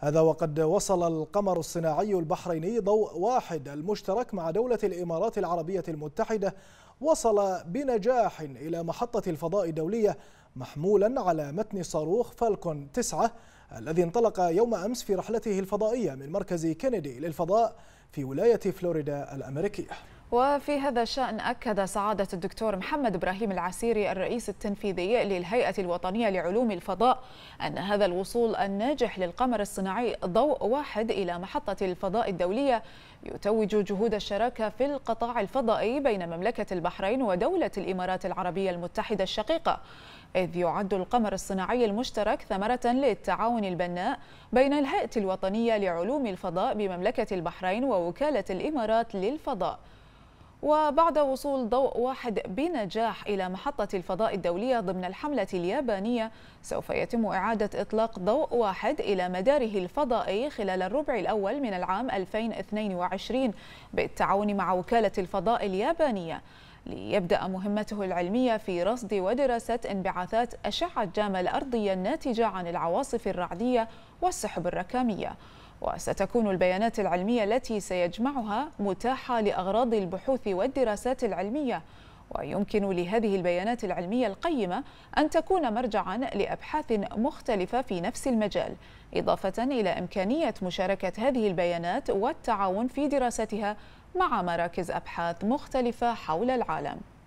هذا وقد وصل القمر الصناعي البحريني ضوء واحد المشترك مع دولة الإمارات العربية المتحدة وصل بنجاح إلى محطة الفضاء الدولية محمولا على متن صاروخ فالكون 9 الذي انطلق يوم أمس في رحلته الفضائية من مركز كينيدي للفضاء في ولاية فلوريدا الأمريكية وفي هذا الشأن أكد سعادة الدكتور محمد إبراهيم العسيري الرئيس التنفيذي للهيئة الوطنية لعلوم الفضاء أن هذا الوصول الناجح للقمر الصناعي ضوء واحد إلى محطة الفضاء الدولية يتوج جهود الشراكة في القطاع الفضائي بين مملكة البحرين ودولة الإمارات العربية المتحدة الشقيقة إذ يعد القمر الصناعي المشترك ثمرة للتعاون البناء بين الهيئة الوطنية لعلوم الفضاء بمملكة البحرين ووكالة الإمارات للفضاء وبعد وصول ضوء واحد بنجاح إلى محطة الفضاء الدولية ضمن الحملة اليابانية سوف يتم إعادة إطلاق ضوء واحد إلى مداره الفضائي خلال الربع الأول من العام 2022 بالتعاون مع وكالة الفضاء اليابانية ليبدأ مهمته العلمية في رصد ودراسة انبعاثات أشعة جاما الأرضية الناتجة عن العواصف الرعدية والسحب الركامية وستكون البيانات العلمية التي سيجمعها متاحة لأغراض البحوث والدراسات العلمية ويمكن لهذه البيانات العلمية القيمة أن تكون مرجعا لأبحاث مختلفة في نفس المجال إضافة إلى إمكانية مشاركة هذه البيانات والتعاون في دراستها مع مراكز أبحاث مختلفة حول العالم